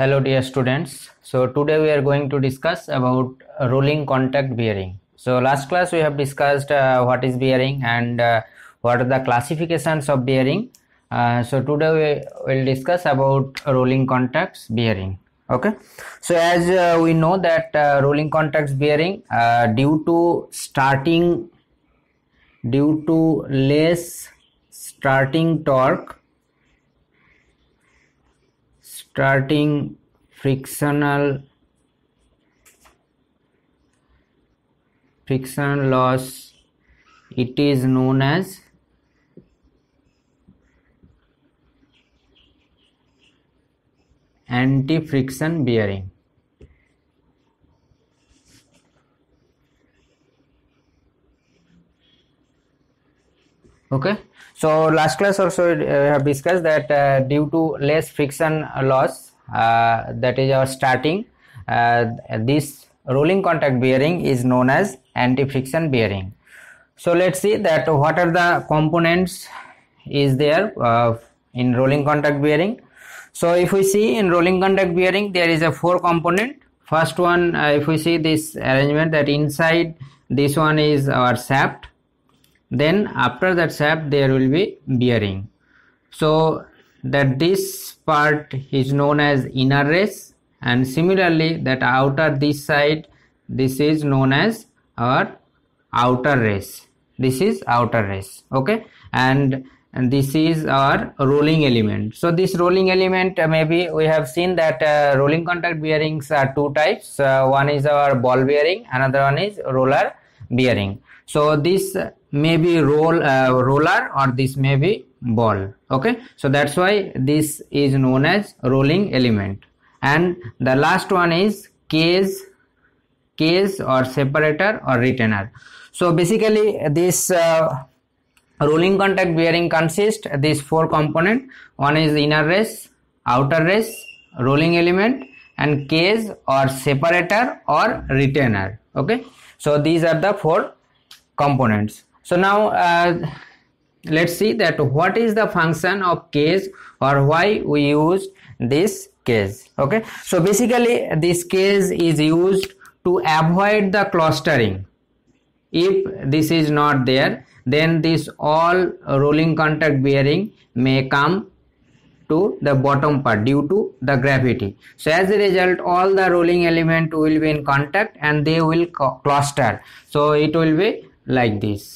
hello dear students so today we are going to discuss about rolling contact bearing so last class we have discussed uh, what is bearing and uh, what are the classifications of bearing uh, so today we will discuss about rolling contacts bearing okay so as uh, we know that uh, rolling contacts bearing uh, due to starting due to less starting torque starting frictional friction loss it is known as anti-friction bearing okay so last class also uh, we have discussed that uh, due to less friction loss uh, that is our starting uh, this rolling contact bearing is known as anti-friction bearing so let's see that what are the components is there uh, in rolling contact bearing so if we see in rolling contact bearing there is a four component first one if we see this arrangement that inside this one is our shaft then after that shaft there will be bearing so that this part is known as inner race and similarly that outer this side this is known as our outer race this is outer race okay and, and this is our rolling element so this rolling element uh, maybe we have seen that uh, rolling contact bearings are two types uh, one is our ball bearing another one is roller bearing so this may be roll uh, roller or this may be ball okay so that's why this is known as rolling element and the last one is case case or separator or retainer so basically this uh, rolling contact bearing consists these four component one is inner race outer race rolling element and case or separator or retainer okay so these are the four components so now uh, let's see that what is the function of case or why we use this case okay so basically this case is used to avoid the clustering if this is not there then this all rolling contact bearing may come to the bottom part due to the gravity so as a result all the rolling element will be in contact and they will cluster so it will be like this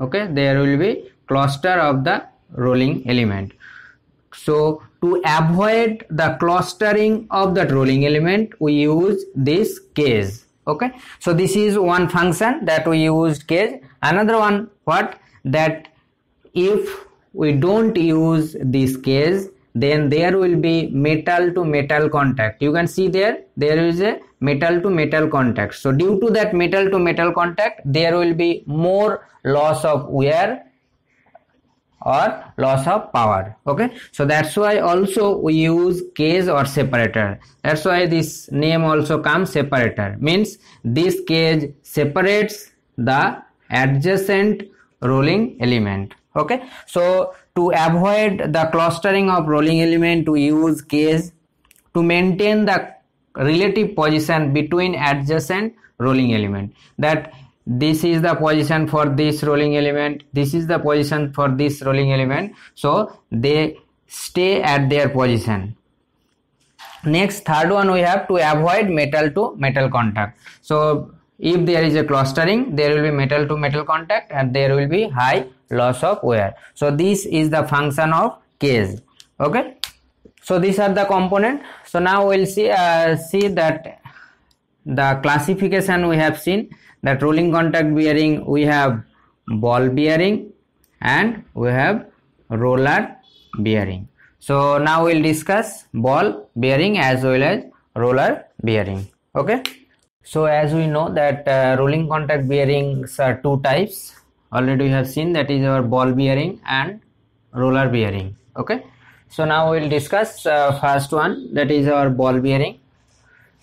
okay there will be cluster of the rolling element so to avoid the clustering of that rolling element we use this case okay so this is one function that we used case another one what that if we don't use this case then there will be metal to metal contact you can see there there is a metal to metal contact so due to that metal to metal contact there will be more loss of wear or loss of power okay so that's why also we use cage or separator that's why this name also comes separator means this cage separates the adjacent rolling element okay so to avoid the clustering of rolling element to use case to maintain the relative position between adjacent rolling element that this is the position for this rolling element this is the position for this rolling element so they stay at their position next third one we have to avoid metal to metal contact so if there is a clustering there will be metal to metal contact and there will be high loss of wear so this is the function of case. okay so these are the component so now we'll see uh, see that the classification we have seen that rolling contact bearing we have ball bearing and we have roller bearing so now we'll discuss ball bearing as well as roller bearing okay so as we know that uh, rolling contact bearings are two types already we have seen that is our ball bearing and roller bearing okay so now we'll discuss uh, first one that is our ball bearing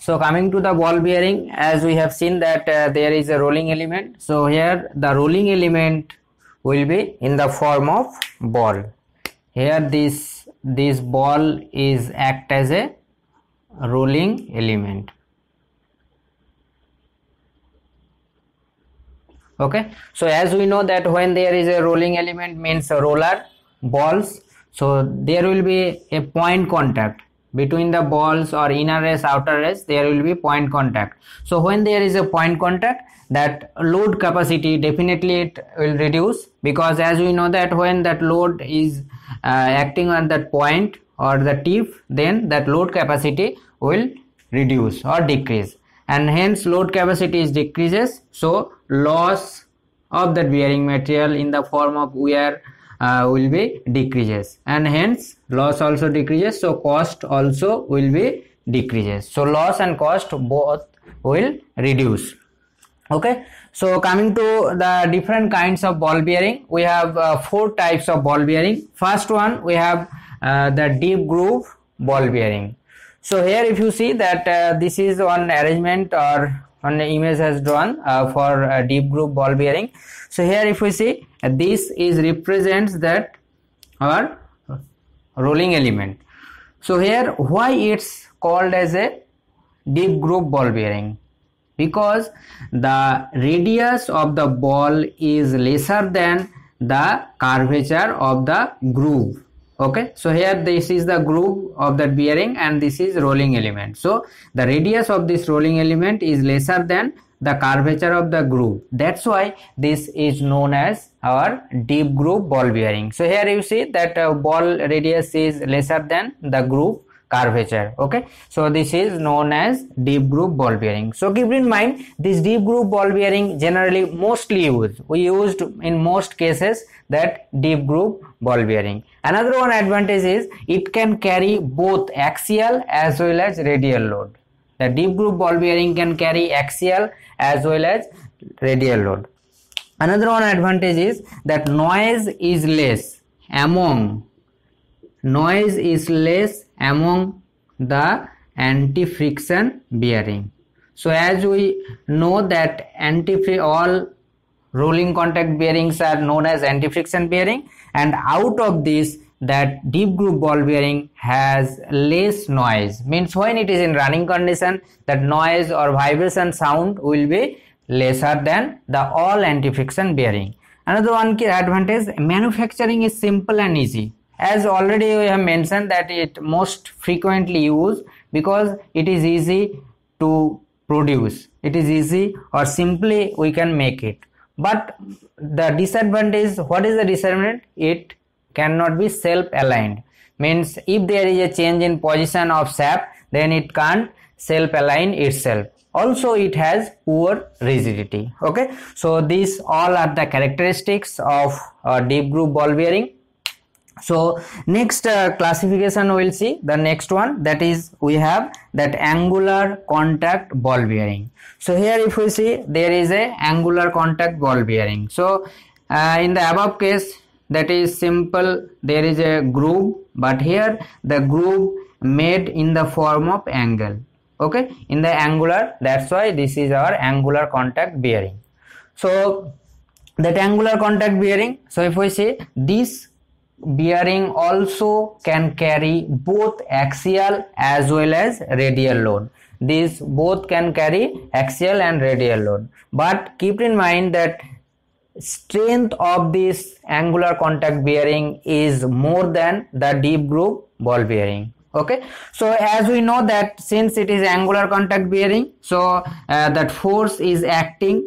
so coming to the ball bearing as we have seen that uh, there is a rolling element so here the rolling element will be in the form of ball here this this ball is act as a rolling element okay so as we know that when there is a rolling element means a roller balls so there will be a point contact between the balls or inner race outer race there will be point contact so when there is a point contact that load capacity definitely it will reduce because as we know that when that load is uh, acting on that point or the tip then that load capacity will reduce or decrease and hence load capacity is decreases so loss of that bearing material in the form of wear uh, will be decreases and hence loss also decreases so cost also will be decreases so loss and cost both will reduce okay so coming to the different kinds of ball bearing we have uh, four types of ball bearing first one we have uh, the deep groove ball bearing so here if you see that uh, this is one arrangement or one image has drawn uh, for uh, deep groove ball bearing so here if we see uh, this is represents that our rolling element so here why it's called as a deep groove ball bearing because the radius of the ball is lesser than the curvature of the groove okay so here this is the groove of that bearing and this is rolling element so the radius of this rolling element is lesser than the curvature of the groove that's why this is known as our deep groove ball bearing so here you see that uh, ball radius is lesser than the groove curvature okay so this is known as deep groove ball bearing so keep in mind this deep groove ball bearing generally mostly used we used in most cases that deep groove ball bearing another one advantage is it can carry both axial as well as radial load the deep groove ball bearing can carry axial as well as radial load another one advantage is that noise is less among noise is less among the anti-friction bearing. So as we know that anti all rolling contact bearings are known as anti-friction bearing and out of this that deep groove ball bearing has less noise means when it is in running condition that noise or vibration sound will be lesser than the all anti-friction bearing another one advantage manufacturing is simple and easy as already we have mentioned that it most frequently used because it is easy to produce it is easy or simply we can make it but the disadvantage what is the disadvantage it cannot be self aligned means if there is a change in position of sap then it can't self align itself also it has poor rigidity okay so these all are the characteristics of uh, deep groove ball bearing so next uh, classification we'll see the next one that is we have that angular contact ball bearing so here if we see there is a angular contact ball bearing so uh, in the above case that is simple there is a groove but here the groove made in the form of angle okay in the angular that's why this is our angular contact bearing so that angular contact bearing so if we see this bearing also can carry both axial as well as radial load these both can carry axial and radial load but keep in mind that strength of this angular contact bearing is more than the deep groove ball bearing okay so as we know that since it is angular contact bearing so uh, that force is acting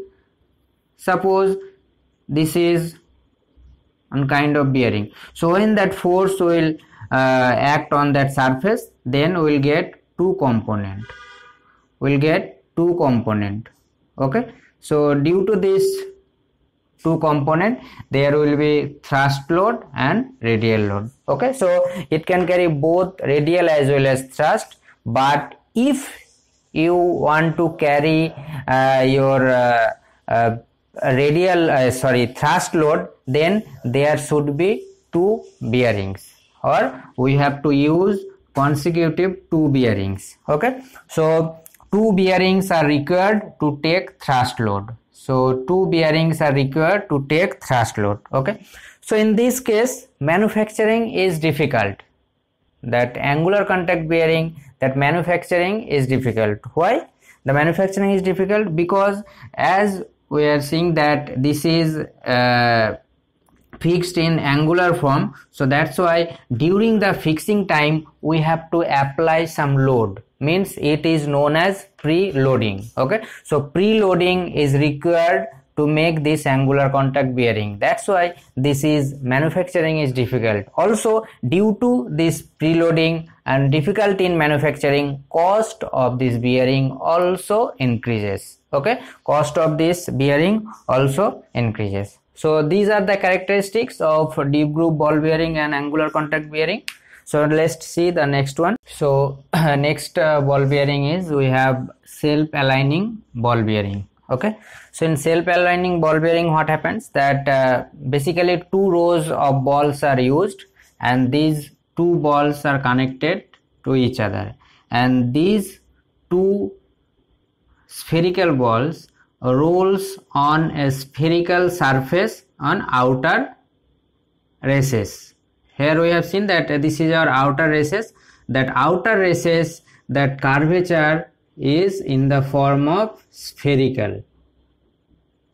suppose this is and kind of bearing so when that force will uh, act on that surface then we'll get two component we'll get two component okay so due to this two component there will be thrust load and radial load okay so it can carry both radial as well as thrust but if you want to carry uh, your uh, uh, radial uh, sorry thrust load then there should be two bearings or we have to use consecutive two bearings okay so two bearings are required to take thrust load so two bearings are required to take thrust load okay so in this case manufacturing is difficult that angular contact bearing that manufacturing is difficult why the manufacturing is difficult because as we are seeing that this is uh, fixed in angular form so that's why during the fixing time we have to apply some load means it is known as pre-loading okay so pre-loading is required to make this angular contact bearing that's why this is manufacturing is difficult also due to this pre-loading and difficulty in manufacturing cost of this bearing also increases okay cost of this bearing also increases so these are the characteristics of deep groove ball bearing and angular contact bearing so let's see the next one so next uh, ball bearing is we have self aligning ball bearing okay so in self aligning ball bearing what happens that uh, basically two rows of balls are used and these two balls are connected to each other and these two spherical balls rolls on a spherical surface on outer races. Here we have seen that this is our outer races. That outer races, that curvature is in the form of spherical.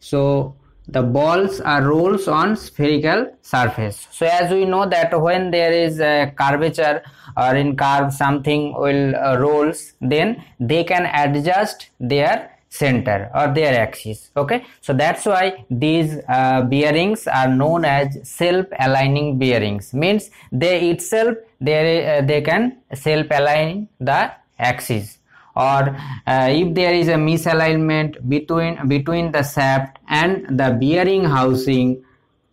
So the balls are rolls on spherical surface so as we know that when there is a curvature or in curve something will uh, rolls then they can adjust their center or their axis okay so that's why these uh, bearings are known as self aligning bearings means they itself they uh, they can self align the axis or uh, if there is a misalignment between between the shaft and the bearing housing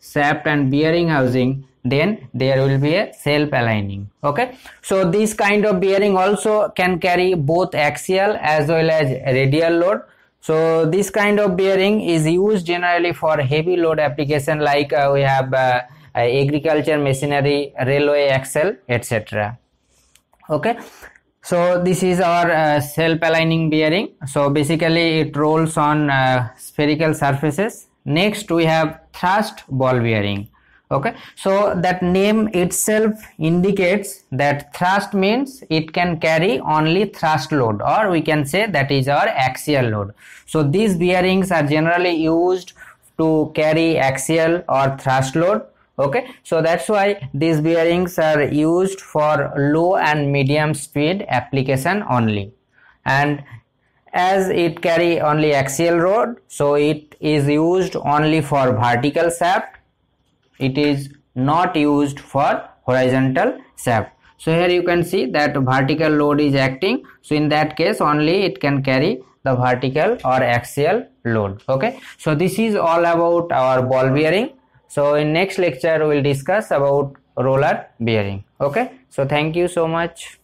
shaft and bearing housing then there will be a self aligning okay so this kind of bearing also can carry both axial as well as radial load so this kind of bearing is used generally for heavy load application like uh, we have uh, agriculture machinery railway axle etc okay so this is our uh, self-aligning bearing so basically it rolls on uh, spherical surfaces next we have thrust ball bearing okay so that name itself indicates that thrust means it can carry only thrust load or we can say that is our axial load so these bearings are generally used to carry axial or thrust load okay so that's why these bearings are used for low and medium speed application only and as it carry only axial rod so it is used only for vertical shaft it is not used for horizontal shaft so here you can see that vertical load is acting so in that case only it can carry the vertical or axial load okay so this is all about our ball bearing so in next lecture we will discuss about roller bearing okay so thank you so much